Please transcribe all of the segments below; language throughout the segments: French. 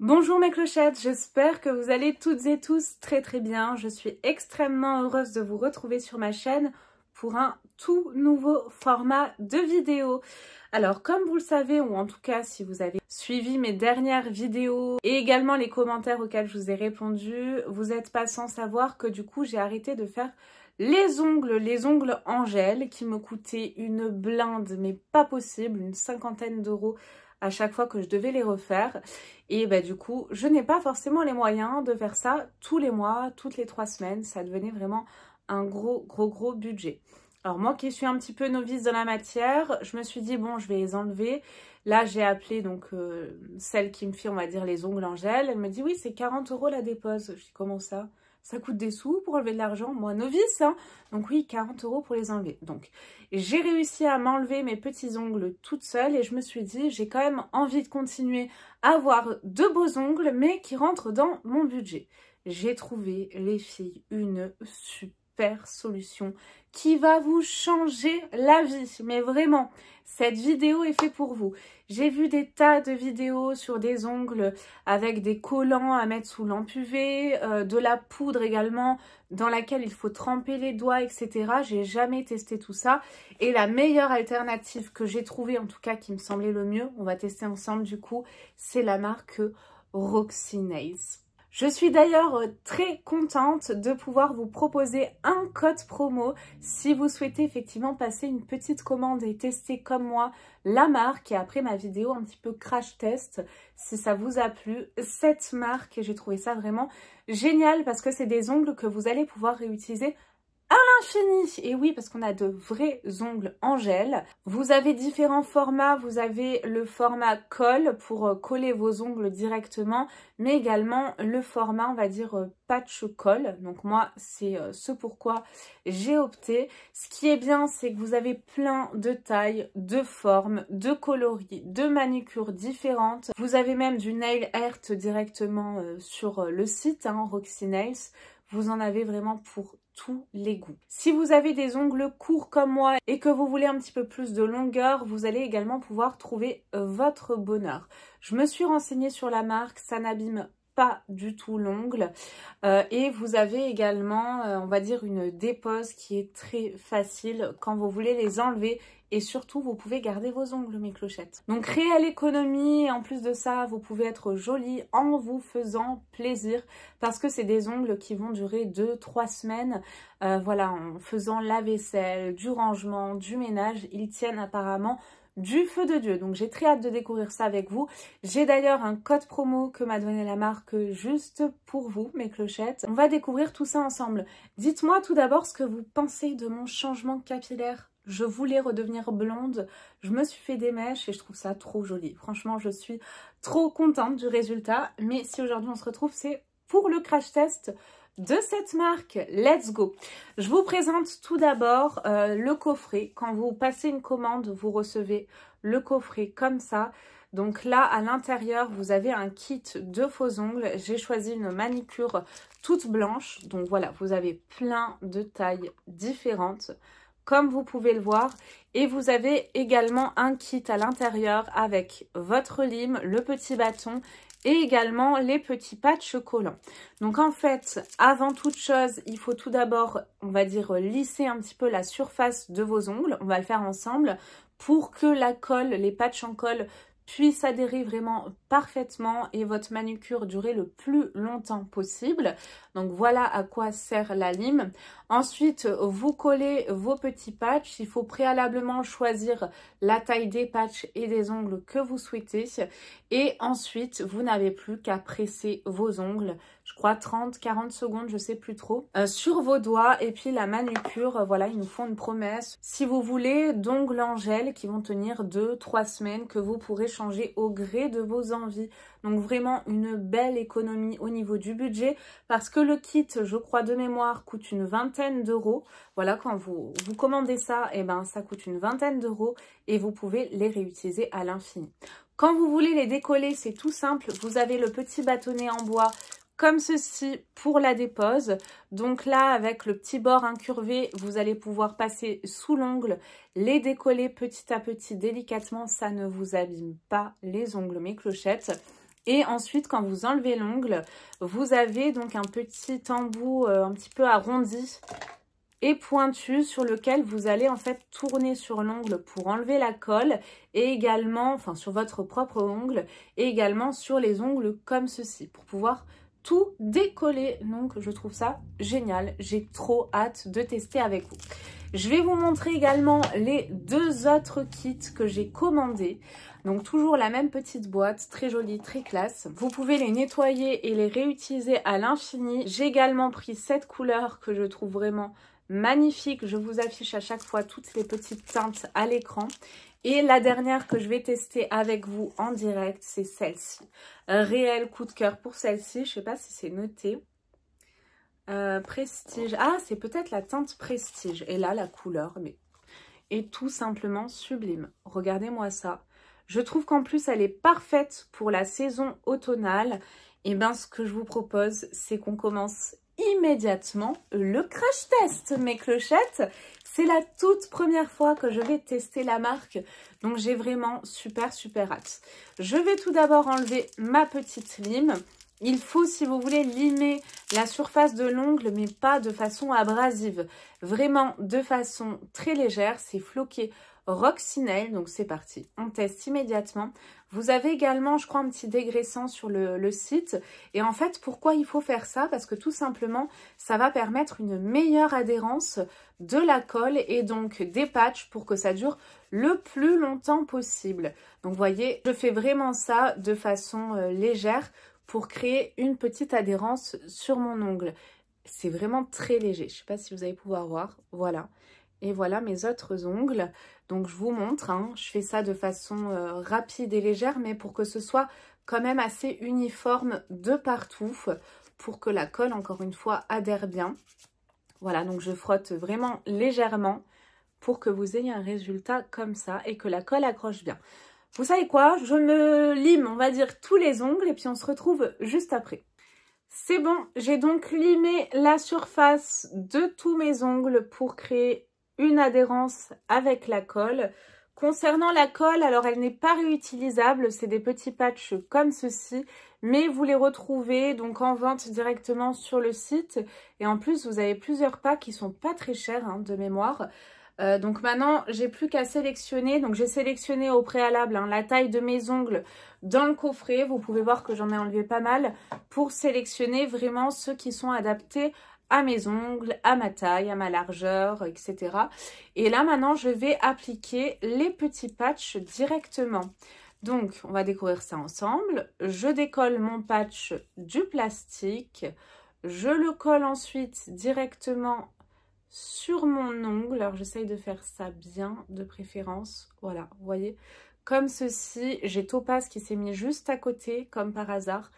Bonjour mes clochettes, j'espère que vous allez toutes et tous très très bien. Je suis extrêmement heureuse de vous retrouver sur ma chaîne pour un tout nouveau format de vidéo. Alors comme vous le savez, ou en tout cas si vous avez suivi mes dernières vidéos et également les commentaires auxquels je vous ai répondu, vous n'êtes pas sans savoir que du coup j'ai arrêté de faire les ongles, les ongles Angèle qui me coûtaient une blinde mais pas possible, une cinquantaine d'euros à chaque fois que je devais les refaire. Et bah, du coup, je n'ai pas forcément les moyens de faire ça tous les mois, toutes les trois semaines. Ça devenait vraiment un gros, gros, gros budget. Alors moi qui suis un petit peu novice dans la matière, je me suis dit bon je vais les enlever. Là j'ai appelé donc euh, celle qui me fit on va dire les ongles en gel. Elle me dit oui c'est 40 euros la dépose. Je dis comment ça ça coûte des sous pour enlever de l'argent, moi novice, hein. donc oui, 40 euros pour les enlever. Donc j'ai réussi à m'enlever mes petits ongles toute seule et je me suis dit, j'ai quand même envie de continuer à avoir de beaux ongles, mais qui rentrent dans mon budget. J'ai trouvé, les filles, une super solution qui va vous changer la vie. Mais vraiment, cette vidéo est faite pour vous. J'ai vu des tas de vidéos sur des ongles avec des collants à mettre sous l'empuvée, euh, de la poudre également dans laquelle il faut tremper les doigts, etc. J'ai jamais testé tout ça. Et la meilleure alternative que j'ai trouvée, en tout cas qui me semblait le mieux, on va tester ensemble du coup, c'est la marque Roxy Nails. Je suis d'ailleurs euh, très contente de pouvoir vous proposer un code promo si vous souhaitez effectivement passer une petite commande et tester comme moi la marque et après ma vidéo un petit peu crash test si ça vous a plu cette marque et j'ai trouvé ça vraiment génial parce que c'est des ongles que vous allez pouvoir réutiliser à l'infini et oui parce qu'on a de vrais ongles en gel. Vous avez différents formats, vous avez le format colle pour euh, coller vos ongles directement, mais également le format on va dire euh, patch colle. Donc moi c'est euh, ce pourquoi j'ai opté. Ce qui est bien c'est que vous avez plein de tailles, de formes, de coloris, de manicures différentes. Vous avez même du nail art directement sur le site hein, Roxy Nails. Vous en avez vraiment pour tous les goûts. Si vous avez des ongles courts comme moi et que vous voulez un petit peu plus de longueur, vous allez également pouvoir trouver euh, votre bonheur. Je me suis renseignée sur la marque, ça n'abîme pas du tout l'ongle. Euh, et vous avez également, euh, on va dire, une dépose qui est très facile quand vous voulez les enlever et surtout vous pouvez garder vos ongles mes clochettes. Donc réelle l'économie. en plus de ça vous pouvez être jolie en vous faisant plaisir parce que c'est des ongles qui vont durer 2-3 semaines euh, voilà, en faisant la vaisselle, du rangement, du ménage, ils tiennent apparemment du feu de Dieu. Donc j'ai très hâte de découvrir ça avec vous. J'ai d'ailleurs un code promo que m'a donné la marque juste pour vous, mes clochettes. On va découvrir tout ça ensemble. Dites-moi tout d'abord ce que vous pensez de mon changement capillaire je voulais redevenir blonde, je me suis fait des mèches et je trouve ça trop joli. Franchement, je suis trop contente du résultat. Mais si aujourd'hui on se retrouve, c'est pour le crash test de cette marque. Let's go Je vous présente tout d'abord euh, le coffret. Quand vous passez une commande, vous recevez le coffret comme ça. Donc là, à l'intérieur, vous avez un kit de faux ongles. J'ai choisi une manicure toute blanche. Donc voilà, vous avez plein de tailles différentes comme vous pouvez le voir. Et vous avez également un kit à l'intérieur avec votre lime, le petit bâton et également les petits patchs collants. Donc en fait, avant toute chose, il faut tout d'abord, on va dire, lisser un petit peu la surface de vos ongles. On va le faire ensemble pour que la colle, les patchs en colle puisse adhérer vraiment parfaitement et votre manucure durer le plus longtemps possible. Donc voilà à quoi sert la lime. Ensuite, vous collez vos petits patchs. Il faut préalablement choisir la taille des patchs et des ongles que vous souhaitez. Et ensuite, vous n'avez plus qu'à presser vos ongles je crois 30, 40 secondes, je sais plus trop, euh, sur vos doigts et puis la manucure, euh, voilà, ils nous font une promesse. Si vous voulez, d'ongles en gel qui vont tenir 2-3 semaines que vous pourrez changer au gré de vos envies. Donc vraiment une belle économie au niveau du budget parce que le kit, je crois de mémoire, coûte une vingtaine d'euros. Voilà, quand vous, vous commandez ça, et eh ben ça coûte une vingtaine d'euros et vous pouvez les réutiliser à l'infini. Quand vous voulez les décoller, c'est tout simple. Vous avez le petit bâtonnet en bois comme ceci pour la dépose. Donc là, avec le petit bord incurvé, vous allez pouvoir passer sous l'ongle, les décoller petit à petit délicatement. Ça ne vous abîme pas les ongles, mes clochettes. Et ensuite, quand vous enlevez l'ongle, vous avez donc un petit embout euh, un petit peu arrondi et pointu sur lequel vous allez en fait tourner sur l'ongle pour enlever la colle et également, enfin sur votre propre ongle et également sur les ongles comme ceci pour pouvoir tout décoller Donc, je trouve ça génial. J'ai trop hâte de tester avec vous. Je vais vous montrer également les deux autres kits que j'ai commandés. Donc toujours la même petite boîte, très jolie, très classe. Vous pouvez les nettoyer et les réutiliser à l'infini. J'ai également pris cette couleur que je trouve vraiment magnifique. Je vous affiche à chaque fois toutes les petites teintes à l'écran. Et la dernière que je vais tester avec vous en direct, c'est celle-ci. Réel coup de cœur pour celle-ci. Je ne sais pas si c'est noté. Euh, prestige. Ah, c'est peut-être la teinte prestige. Et là, la couleur est tout simplement sublime. Regardez-moi ça. Je trouve qu'en plus, elle est parfaite pour la saison automnale. Et bien, ce que je vous propose, c'est qu'on commence immédiatement le crash test, mes clochettes. C'est la toute première fois que je vais tester la marque, donc j'ai vraiment super super hâte. Je vais tout d'abord enlever ma petite lime. Il faut, si vous voulez, limer la surface de l'ongle, mais pas de façon abrasive. Vraiment de façon très légère, c'est floqué Roxinelle. Donc c'est parti, on teste immédiatement. Vous avez également, je crois, un petit dégraissant sur le, site. Et en fait, pourquoi il faut faire ça Parce que tout simplement, ça va permettre une meilleure adhérence de la colle et donc des patchs pour que ça dure le plus longtemps possible. Donc vous voyez, je fais vraiment ça de façon euh, légère pour créer une petite adhérence sur mon ongle. C'est vraiment très léger. Je ne sais pas si vous allez pouvoir voir. Voilà. Et voilà mes autres ongles. Donc je vous montre, hein. je fais ça de façon euh, rapide et légère, mais pour que ce soit quand même assez uniforme de partout, pour que la colle, encore une fois, adhère bien. Voilà, donc je frotte vraiment légèrement pour que vous ayez un résultat comme ça et que la colle accroche bien. Vous savez quoi Je me lime, on va dire, tous les ongles et puis on se retrouve juste après. C'est bon, j'ai donc limé la surface de tous mes ongles pour créer une adhérence avec la colle. Concernant la colle, alors elle n'est pas réutilisable, c'est des petits patchs comme ceci, mais vous les retrouvez donc en vente directement sur le site. Et en plus, vous avez plusieurs packs qui sont pas très chers hein, de mémoire. Euh, donc maintenant, j'ai plus qu'à sélectionner. Donc j'ai sélectionné au préalable hein, la taille de mes ongles dans le coffret. Vous pouvez voir que j'en ai enlevé pas mal pour sélectionner vraiment ceux qui sont adaptés à mes ongles, à ma taille, à ma largeur, etc. Et là, maintenant, je vais appliquer les petits patchs directement. Donc, on va découvrir ça ensemble. Je décolle mon patch du plastique. Je le colle ensuite directement sur mon ongle. Alors, j'essaye de faire ça bien de préférence. Voilà, vous voyez, comme ceci. J'ai Topaz qui s'est mis juste à côté, comme par hasard.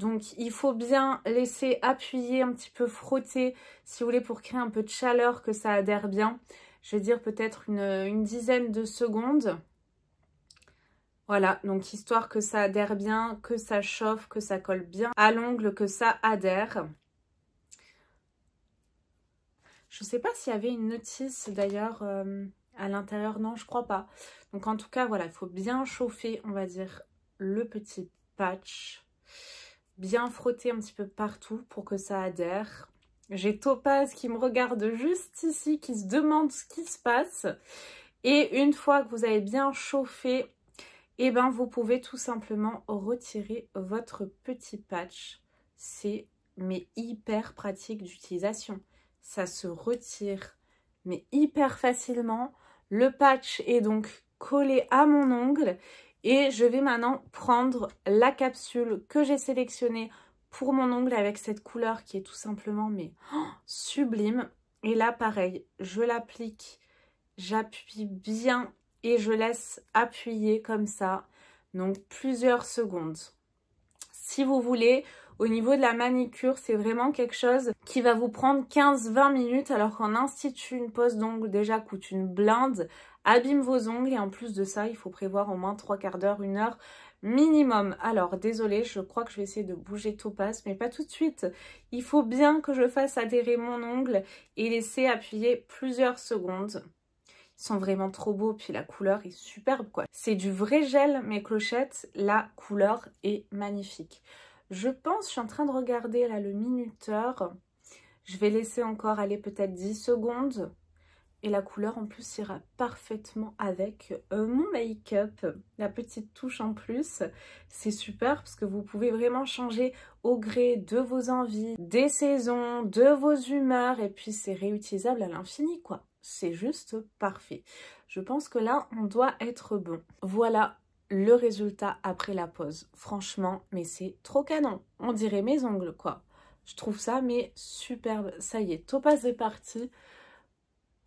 Donc, il faut bien laisser appuyer, un petit peu frotter, si vous voulez, pour créer un peu de chaleur, que ça adhère bien. Je vais dire peut-être une, dizaine de secondes. Voilà, donc histoire que ça adhère bien, que ça chauffe, que ça colle bien à l'ongle, que ça adhère. Je ne sais pas s'il y avait une notice d'ailleurs euh, à l'intérieur, non je crois pas. Donc en tout cas voilà, il faut bien chauffer on va dire le petit patch bien frotter un petit peu partout pour que ça adhère. J'ai Topaz qui me regarde juste ici, qui se demande ce qui se passe. Et une fois que vous avez bien chauffé, et eh ben vous pouvez tout simplement retirer votre petit patch. C'est mais hyper pratique d'utilisation. Ça se retire mais hyper facilement. Le patch est donc collé à mon ongle et je vais maintenant prendre la capsule que j'ai sélectionnée pour mon ongle avec cette couleur qui est tout simplement mais oh, sublime. Et là, pareil, je l'applique, j'appuie bien et je laisse appuyer comme ça, donc plusieurs secondes. Si vous voulez, au niveau de la manicure, c'est vraiment quelque chose qui va vous prendre 15-20 minutes alors qu'en institut, une pose d'ongles déjà coûte une blinde, abîme vos ongles et en plus de ça, il faut prévoir au moins 3 quarts d'heure, une heure minimum. Alors, désolée, je crois que je vais essayer de bouger Topaz, mais pas tout de suite. Il faut bien que je fasse adhérer mon ongle et laisser appuyer plusieurs secondes. Ils sont vraiment trop beaux, puis la couleur est superbe, quoi. C'est du vrai gel, mes clochettes. La couleur est magnifique. Je pense, je suis en train de regarder là le minuteur. Je vais laisser encore aller peut-être 10 secondes. Et la couleur en plus ira parfaitement avec euh, mon make-up. La petite touche en plus, c'est super parce que vous pouvez vraiment changer au gré de vos envies, des saisons, de vos humeurs. Et puis c'est réutilisable à l'infini quoi. C'est juste parfait. Je pense que là, on doit être bon. Voilà, le résultat après la pause. Franchement, mais c'est trop canon. On dirait mes ongles, quoi. Je trouve ça, mais superbe. Ça y est, Topaz est parti.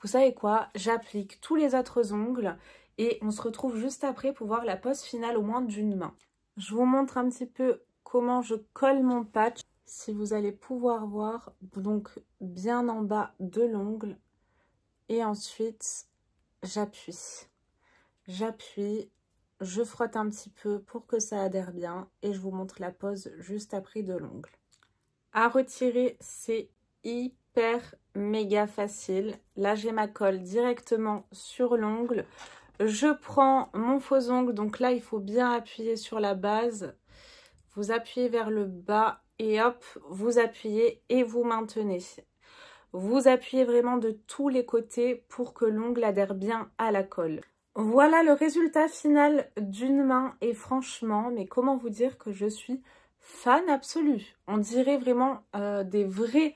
Vous savez quoi J'applique tous les autres ongles et on se retrouve juste après pour voir la pose finale au moins d'une main. Je vous montre un petit peu comment je colle mon patch. Si vous allez pouvoir voir, donc bien en bas de l'ongle. Et ensuite, j'appuie. J'appuie, je frotte un petit peu pour que ça adhère bien et je vous montre la pose juste après de l'ongle. À retirer, c'est hyper méga facile. Là, j'ai ma colle directement sur l'ongle. Je prends mon faux ongle, donc là, il faut bien appuyer sur la base. Vous appuyez vers le bas et hop, vous appuyez et vous maintenez. Vous appuyez vraiment de tous les côtés pour que l'ongle adhère bien à la colle. Voilà le résultat final d'une main et franchement, mais comment vous dire que je suis fan absolue. On dirait vraiment euh, des vrais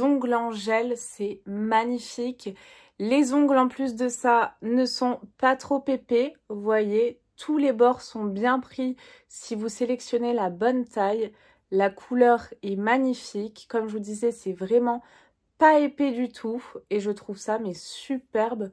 ongles en gel, c'est magnifique. Les ongles en plus de ça ne sont pas trop épais, vous voyez, tous les bords sont bien pris si vous sélectionnez la bonne taille. La couleur est magnifique, comme je vous disais, c'est vraiment pas épais du tout et je trouve ça mais superbe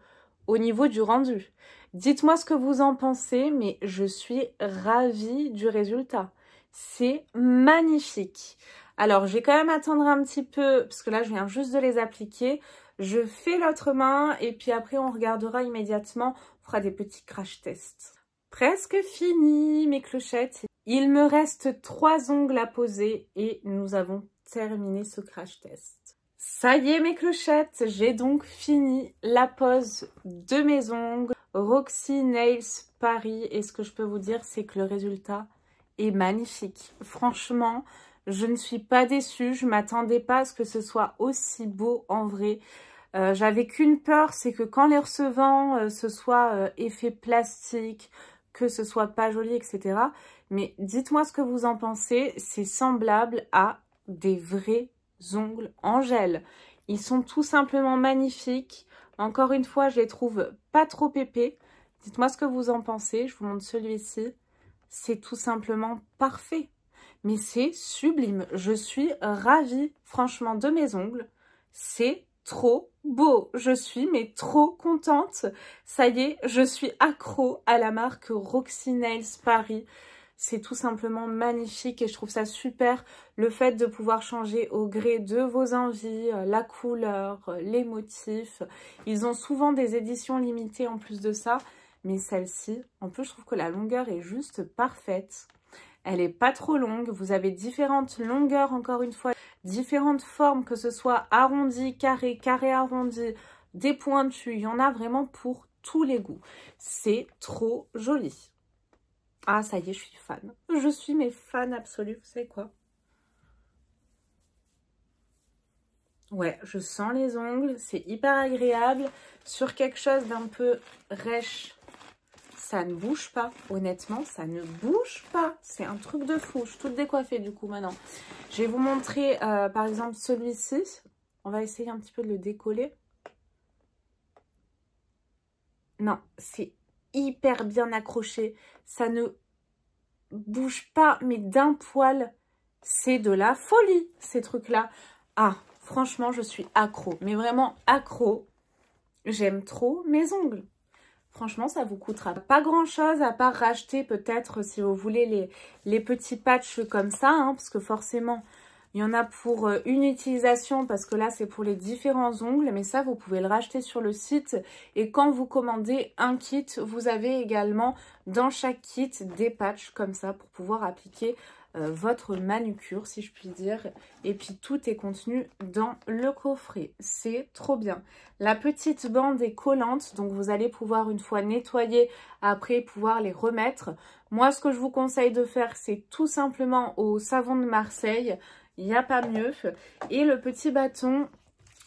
au niveau du rendu. Dites-moi ce que vous en pensez, mais je suis ravie du résultat. C'est magnifique. Alors, je vais quand même attendre un petit peu, parce que là, je viens juste de les appliquer. Je fais l'autre main, et puis après, on regardera immédiatement. On fera des petits crash tests. Presque fini, mes clochettes. Il me reste trois ongles à poser, et nous avons terminé ce crash test. Ça y est mes clochettes, j'ai donc fini la pose de mes ongles Roxy Nails Paris et ce que je peux vous dire c'est que le résultat est magnifique. Franchement, je ne suis pas déçue, je m'attendais pas à ce que ce soit aussi beau en vrai. Euh, j'avais qu'une peur, c'est que quand les recevant, euh, ce soit euh, effet plastique, que ce soit pas joli, etc. Mais dites-moi ce que vous en pensez, c'est semblable à des vrais ongles en gel. Ils sont tout simplement magnifiques. Encore une fois, je les trouve pas trop épais. Dites-moi ce que vous en pensez. Je vous montre celui-ci. C'est tout simplement parfait. Mais c'est sublime. Je suis ravie, franchement, de mes ongles. C'est trop beau. Je suis mais trop contente. Ça y est, je suis accro à la marque Roxy Nails Paris c'est tout simplement magnifique et je trouve ça super le fait de pouvoir changer au gré de vos envies, euh, la couleur, euh, les motifs. Ils ont souvent des éditions limitées en plus de ça, mais celle-ci, en plus je trouve que la longueur est juste parfaite. Elle n'est pas trop longue, vous avez différentes longueurs encore une fois, différentes formes, que ce soit arrondi, carré, carré arrondi, des pointus, il y en a vraiment pour tous les goûts. C'est trop joli. Ah, ça y est, je suis fan. Je suis mes fans absolus, vous savez quoi Ouais, je sens les ongles, c'est hyper agréable. Sur quelque chose d'un peu rêche, ça ne bouge pas. Honnêtement, ça ne bouge pas. C'est un truc de fou. Je suis toute décoiffée du coup maintenant. Je vais vous montrer euh, par exemple celui-ci. On va essayer un petit peu de le décoller. Non, c'est hyper bien accroché. Ça ne bouge pas, mais d'un poil. C'est de la folie, ces trucs-là. Ah, franchement, je suis accro. Mais vraiment accro. J'aime trop mes ongles. Franchement, ça vous coûtera pas grand-chose à part racheter peut-être, si vous voulez, les, les petits patchs comme ça. Hein, parce que forcément, il y en a pour euh, une utilisation parce que là, c'est pour les différents ongles. Mais ça, vous pouvez le racheter sur le site. Et quand vous commandez un kit, vous avez également dans chaque kit des patchs comme ça pour pouvoir appliquer euh, votre manucure, si je puis dire. Et puis, tout est contenu dans le coffret. C'est trop bien. La petite bande est collante. Donc, vous allez pouvoir, une fois nettoyer, après pouvoir les remettre. Moi, ce que je vous conseille de faire, c'est tout simplement au savon de Marseille il n'y a pas mieux. Et le petit bâton,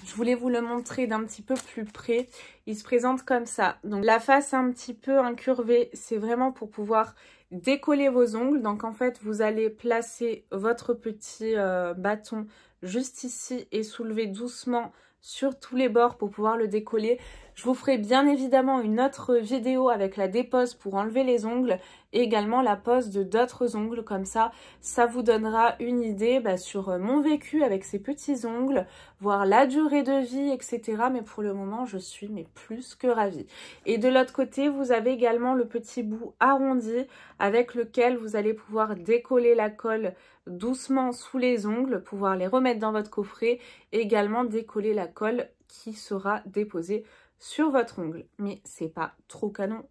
je voulais vous le montrer d'un petit peu plus près. Il se présente comme ça. Donc la face un petit peu incurvée, c'est vraiment pour pouvoir décoller vos ongles. Donc en fait, vous allez placer votre petit euh, bâton juste ici et soulever doucement sur tous les bords pour pouvoir le décoller. Je vous ferai bien évidemment une autre vidéo avec la dépose pour enlever les ongles et également la pose de d'autres ongles comme ça. Ça vous donnera une idée bah, sur euh, mon vécu avec ces petits ongles, voir la durée de vie, etc. Mais pour le moment, je suis plus que ravie. Et de l'autre côté, vous avez également le petit bout arrondi avec lequel vous allez pouvoir décoller la colle doucement sous les ongles, pouvoir les remettre dans votre coffret également décoller la colle qui sera déposée sur votre ongle. Mais c'est pas trop canon.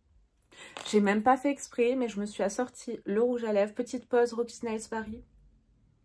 J'ai même pas fait exprès, mais je me suis assortie le rouge à lèvres, petite pause Roxy Nails Paris.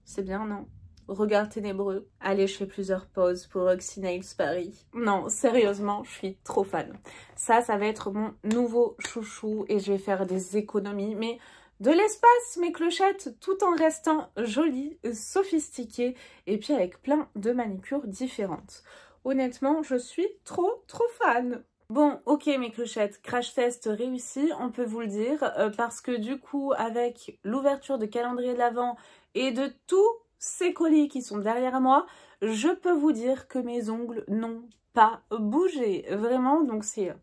C'est bien, non Regard ténébreux. Allez, je fais plusieurs pauses pour Roxy Nails Paris. Non, sérieusement, je suis trop fan. Ça, ça va être mon nouveau chouchou et je vais faire des économies, mais de l'espace, mes clochettes, tout en restant jolie, sophistiquée et puis avec plein de manicures différentes. Honnêtement, je suis trop, trop fan. Bon, ok mes clochettes, crash test réussi, on peut vous le dire, euh, parce que du coup, avec l'ouverture de calendrier de l'Avent et de tous ces colis qui sont derrière moi, je peux vous dire que mes ongles n'ont pas bougé, vraiment, donc c'est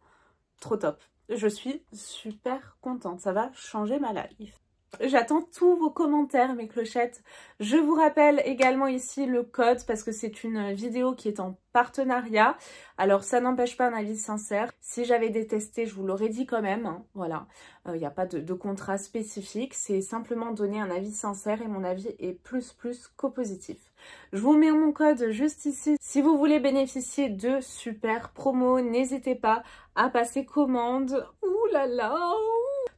trop top. Je suis super contente, ça va changer ma life. J'attends tous vos commentaires, mes clochettes. Je vous rappelle également ici le code parce que c'est une vidéo qui est en partenariat. Alors, ça n'empêche pas un avis sincère. Si j'avais détesté, je vous l'aurais dit quand même. Hein. Voilà, il euh, n'y a pas de, contrat spécifique. C'est simplement donner un avis sincère et mon avis est plus plus qu'au positif. Je vous mets mon code juste ici. Si vous voulez bénéficier de super promos, n'hésitez pas à passer commande. Ouh là là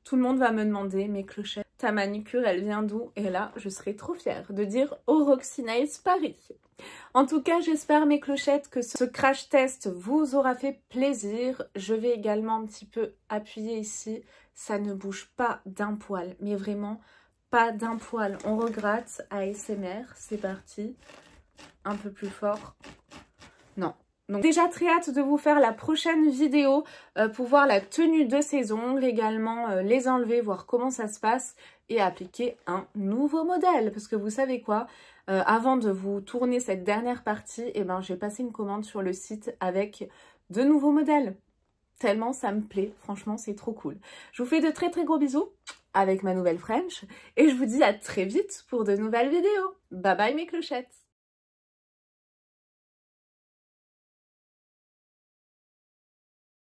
tout le monde va me demander, mes clochettes, ta manucure, elle vient d'où Et là, je serai trop fière de dire Roxy Nice Paris. En tout cas, j'espère mes clochettes que ce crash test vous aura fait plaisir. Je vais également un petit peu appuyer ici. Ça ne bouge pas d'un poil, mais vraiment pas d'un poil. On regrette ASMR, c'est parti. Un peu plus fort. Non, donc déjà très hâte de vous faire la prochaine vidéo euh, pour voir la tenue de ces ongles, également euh, les enlever, voir comment ça se passe et appliquer un nouveau modèle. Parce que vous savez quoi, euh, avant de vous tourner cette dernière partie, eh ben, j'ai passé une commande sur le site avec de nouveaux modèles. Tellement ça me plaît, franchement c'est trop cool. Je vous fais de très très gros bisous avec ma nouvelle French et je vous dis à très vite pour de nouvelles vidéos. Bye bye mes clochettes